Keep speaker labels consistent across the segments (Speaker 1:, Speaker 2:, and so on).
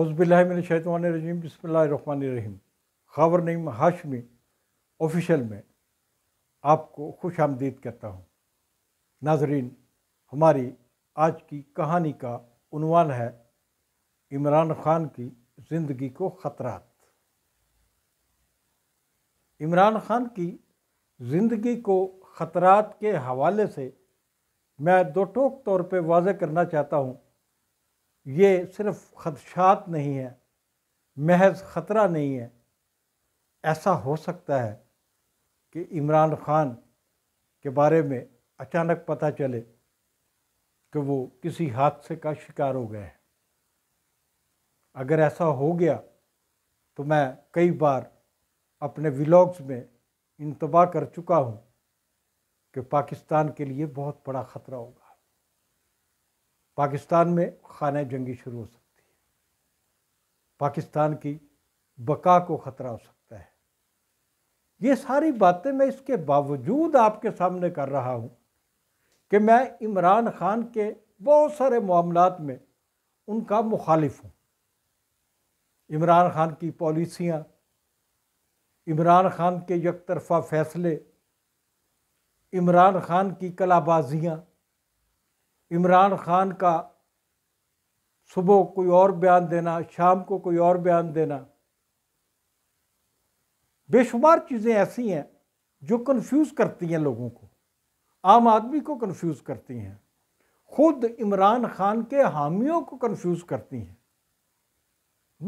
Speaker 1: औज़बिल्लाशैतवान रजीम रहीम ख़बर नईम हाशमी ऑफिशल में आपको खुश आमदीद करता हूँ नाजरीन हमारी आज की कहानी का उनवान है इमरान ख़ान की ज़िंदगी को ख़तरात इमरान ख़ान की ज़िंदगी को ख़तरात के हवाले से मैं दो टोक तौर पे वाजह करना चाहता हूँ ये सिर्फ खदशात नहीं है महज ख़तरा नहीं है ऐसा हो सकता है कि इमरान ख़ान के बारे में अचानक पता चले कि वो किसी हादसे का शिकार हो गए हैं अगर ऐसा हो गया तो मैं कई बार अपने व्लॉग्स में इंतबाह कर चुका हूँ कि पाकिस्तान के लिए बहुत बड़ा ख़तरा होगा पाकिस्तान में खाना जंगी शुरू हो सकती है पाकिस्तान की बका को ख़तरा हो सकता है ये सारी बातें मैं इसके बावजूद आपके सामने कर रहा हूँ कि मैं इमरान खान के बहुत सारे मामलों में उनका मुखालिफ हूँ इमरान खान की पॉलिसियाँ इमरान खान के यक तरफा फैसले इमरान खान की कलाबाजियाँ इमरान खान का सुबह कोई और बयान देना शाम को कोई और बयान देना बेशुमार चीज़ें ऐसी हैं जो कंफ्यूज करती हैं लोगों को आम आदमी को कंफ्यूज करती हैं खुद इमरान खान के हामियों को कंफ्यूज करती हैं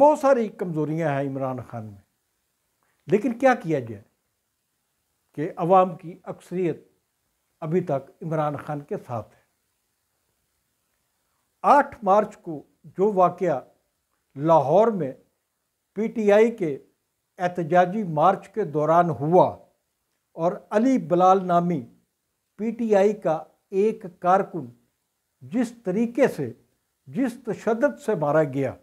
Speaker 1: बहुत सारी कमज़ोरियां हैं इमरान खान में लेकिन क्या किया जाए कि अवाम की अक्सरियत अभी तक इमरान खान के साथ है आठ मार्च को जो वाक़ लाहौर में पीटीआई के एहतजाजी मार्च के दौरान हुआ और अली बलाल नामी पीटीआई का एक कारकुन जिस तरीके से जिस तशद से मारा गया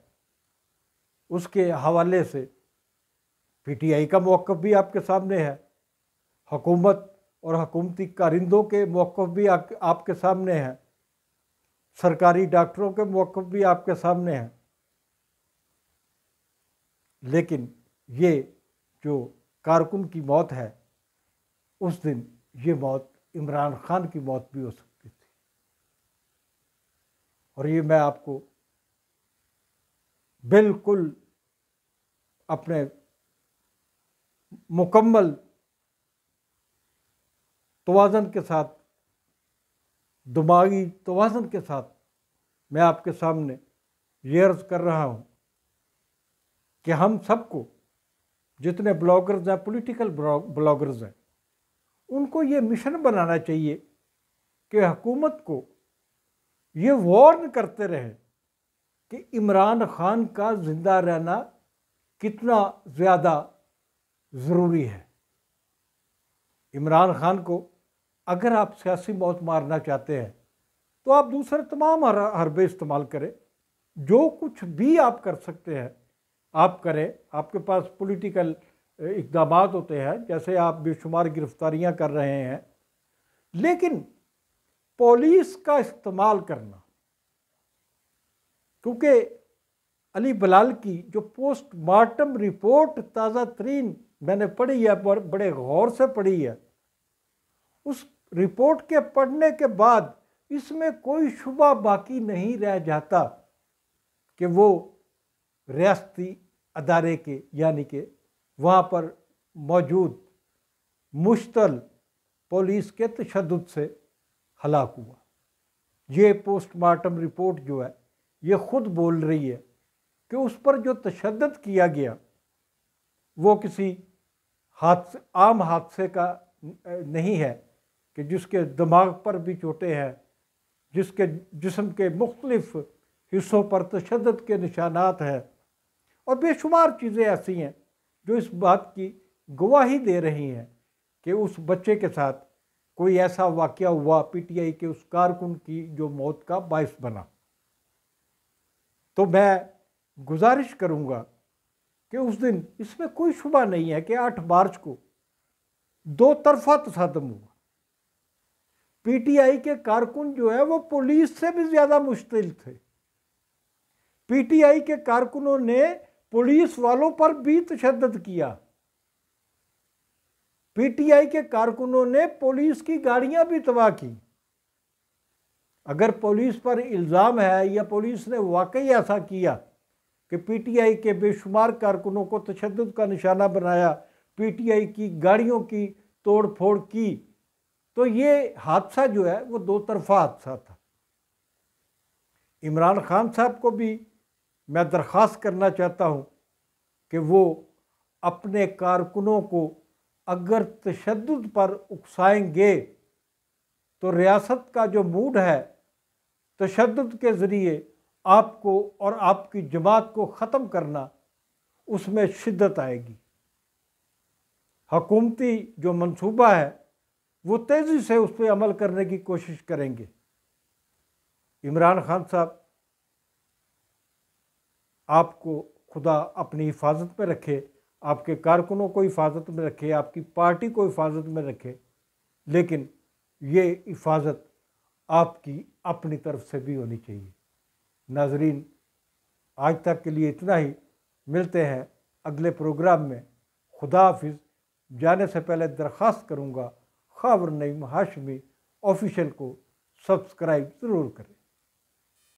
Speaker 1: उसके हवाले से पीटीआई का मौक़ भी आपके सामने है हकूमत और हकूमती कारिंदों के मौक़ भी आपके सामने हैं सरकारी डॉक्टरों के मौक़ भी आपके सामने हैं लेकिन ये जो कारकुन की मौत है उस दिन ये मौत इमरान खान की मौत भी हो सकती थी और ये मैं आपको बिल्कुल अपने मुकम्मल तोज़न के साथ दिमागी तोज़न के साथ मैं आपके सामने ये अर्ज़ कर रहा हूँ कि हम सबको जितने ब्लॉगर्स हैं पॉलिटिकल ब्लॉगर्स हैं उनको ये मिशन बनाना चाहिए कि हकूमत को ये वार्न करते रहें कि इमरान ख़ान का ज़िंदा रहना कितना ज़्यादा ज़रूरी है इमरान ख़ान को अगर आप सियासी मौत मारना चाहते हैं तो आप दूसरे तमाम हरबे इस्तेमाल करें जो कुछ भी आप कर सकते हैं आप करें आपके पास पॉलिटिकल इकदाम होते हैं जैसे आप बेशुमार गिरफ्तारियां कर रहे हैं लेकिन पुलिस का इस्तेमाल करना क्योंकि अली बलाल की जो पोस्टमार्टम रिपोर्ट ताज़ा तरीन मैंने पढ़ी है बड़े गौर से पढ़ी है उस रिपोर्ट के पढ़ने के बाद इसमें कोई शुबा बाकी नहीं रह जाता कि वो रियाती अदारे के यानी कि वहाँ पर मौजूद मुश्तल पुलिस के तशद से हलाक हुआ ये पोस्टमार्टम रिपोर्ट जो है ये ख़ुद बोल रही है कि उस पर जो तशद किया गया वो किसी हादसे आम हादसे का नहीं है कि जिसके दिमाग पर भी चोटें हैं जिसके जिसम के मुख्तलिफ हिस्सों पर तशद के निशानात हैं और बेशुमार चीज़ें ऐसी हैं जो इस बात की गवाही दे रही हैं कि उस बच्चे के साथ कोई ऐसा वाक़ हुआ पी टी आई के उस कारकुन की जो मौत का बायस बना तो मैं गुजारिश करूँगा कि उस दिन इसमें कोई शुबा नहीं है कि आठ मार्च को दो तरफा तसादम हुआ पीटीआई के कारकुन जो है वो पुलिस से भी ज़्यादा मुश्किल थे पीटीआई के कारकुनों ने पुलिस वालों पर भी तशद किया पीटीआई के कारकुनों ने पुलिस की गाड़ियां भी तबाह की अगर पुलिस पर इल्ज़ाम है या पुलिस ने वाकई ऐसा किया कि पीटीआई के बेशुमार कारकुनों को तशद का निशाना बनाया पीटीआई की गाड़ियों की तोड़ फोड़ की तो ये हादसा जो है वो दो तरफा हादसा था इमरान खान साहब को भी मैं दरख्वास्त करना चाहता हूँ कि वो अपने कारकुनों को अगर तशद पर उकसाएंगे तो रियासत का जो मूड है तशद के ज़रिए आपको और आपकी जमात को ख़त्म करना उसमें शिद्दत आएगी हकूमती जो मंसूबा है वो तेज़ी से उस पर अमल करने की कोशिश करेंगे इमरान खान साहब आपको खुदा अपनी हिफाजत में रखे आपके कारकुनों को हिफाजत में रखे आपकी पार्टी को हिफाजत में रखे लेकिन ये हिफाजत आपकी अपनी तरफ से भी होनी चाहिए नाजरीन आज तक के लिए इतना ही मिलते हैं अगले प्रोग्राम में खुदा हाफिज़ जाने से पहले दरख्वास्त करूँगा खबर नईम हाशमी ऑफिशियल को सब्सक्राइब ज़रूर करें